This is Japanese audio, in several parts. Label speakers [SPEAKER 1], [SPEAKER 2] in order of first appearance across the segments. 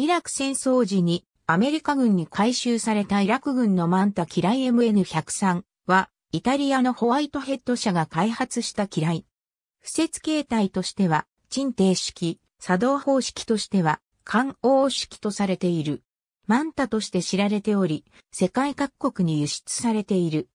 [SPEAKER 1] イラク戦争時にアメリカ軍に回収されたイラク軍のマンタ嫌い MN103 はイタリアのホワイトヘッド社が開発した嫌い。不設形態としては沈定式、作動方式としては環応式とされている。マンタとして知られており、世界各国に輸出されている。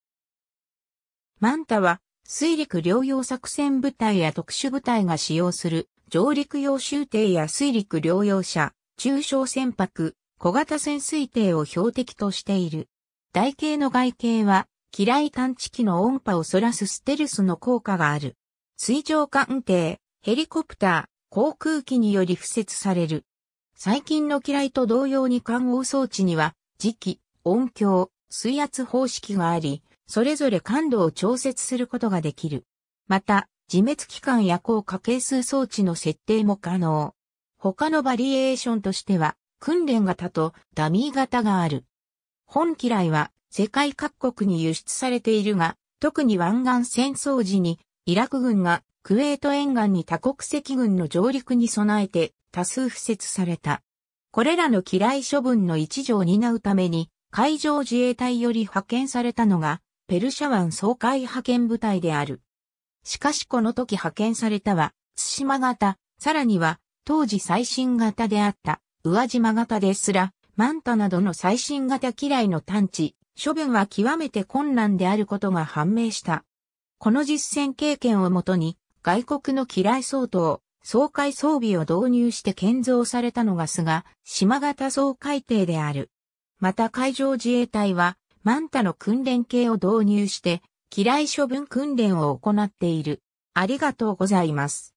[SPEAKER 1] マンタは水陸両用作戦部隊や特殊部隊が使用する上陸用集艇や水陸両用車、中小船舶、小型潜水艇を標的としている。台形の外形は、機雷探知機の音波をそらすステルスの効果がある。水上艦艇、ヘリコプター、航空機により付設される。最近の機雷と同様に艦応装置には、磁気、音響、水圧方式があり、それぞれ感度を調節することができる。また、自滅機関や高下係数装置の設定も可能。他のバリエーションとしては、訓練型とダミー型がある。本機雷は世界各国に輸出されているが、特に湾岸戦争時にイラク軍がクウェート沿岸に多国籍軍の上陸に備えて多数付設された。これらの機雷処分の一助を担うために海上自衛隊より派遣されたのがペルシャ湾総会派遣部隊である。しかしこの時派遣されたは、対馬型、さらには当時最新型であった宇和島型ですら、マンタなどの最新型機雷の探知、処分は極めて困難であることが判明した。この実践経験をもとに、外国の機雷相当、総海装備を導入して建造されたのが菅、島型総海艇である。また海上自衛隊は、マンタの訓練系を導入して、機雷処分訓練を行っている。ありがとうございます。